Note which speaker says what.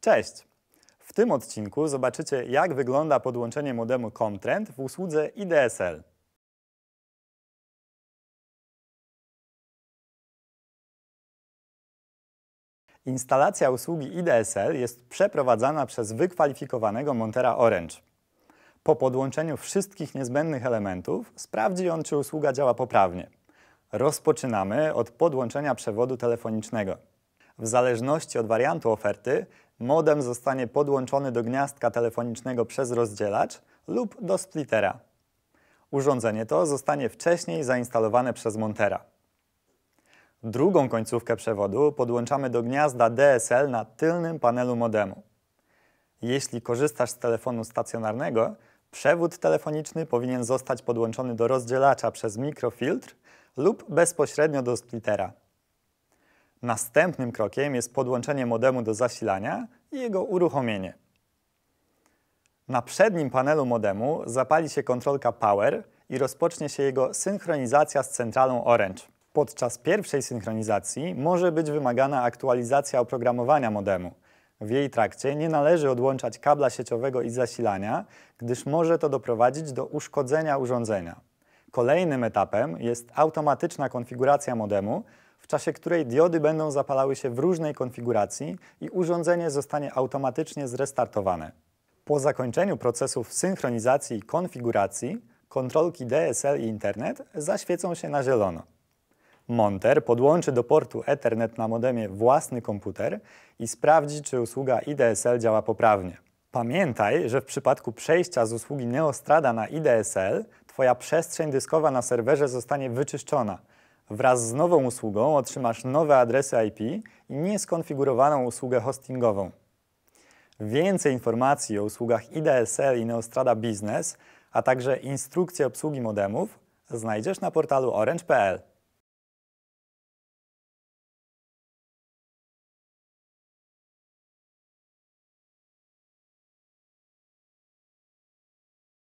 Speaker 1: Cześć! W tym odcinku zobaczycie, jak wygląda podłączenie modemu Comtrend w usłudze IDSL. Instalacja usługi IDSL jest przeprowadzana przez wykwalifikowanego montera Orange. Po podłączeniu wszystkich niezbędnych elementów sprawdzi on, czy usługa działa poprawnie. Rozpoczynamy od podłączenia przewodu telefonicznego. W zależności od wariantu oferty modem zostanie podłączony do gniazdka telefonicznego przez rozdzielacz lub do splittera. Urządzenie to zostanie wcześniej zainstalowane przez montera. Drugą końcówkę przewodu podłączamy do gniazda DSL na tylnym panelu modemu. Jeśli korzystasz z telefonu stacjonarnego, przewód telefoniczny powinien zostać podłączony do rozdzielacza przez mikrofiltr lub bezpośrednio do splittera. Następnym krokiem jest podłączenie modemu do zasilania i jego uruchomienie. Na przednim panelu modemu zapali się kontrolka Power i rozpocznie się jego synchronizacja z centralą Orange. Podczas pierwszej synchronizacji może być wymagana aktualizacja oprogramowania modemu. W jej trakcie nie należy odłączać kabla sieciowego i zasilania, gdyż może to doprowadzić do uszkodzenia urządzenia. Kolejnym etapem jest automatyczna konfiguracja modemu, w czasie której diody będą zapalały się w różnej konfiguracji i urządzenie zostanie automatycznie zrestartowane. Po zakończeniu procesów synchronizacji i konfiguracji kontrolki DSL i internet zaświecą się na zielono. Monter podłączy do portu Ethernet na modemie własny komputer i sprawdzi, czy usługa IDSL działa poprawnie. Pamiętaj, że w przypadku przejścia z usługi Neostrada na IDSL, Twoja przestrzeń dyskowa na serwerze zostanie wyczyszczona Wraz z nową usługą otrzymasz nowe adresy IP i nieskonfigurowaną usługę hostingową. Więcej informacji o usługach IDSL i Neostrada Business, a także instrukcje obsługi modemów znajdziesz na portalu orange.pl.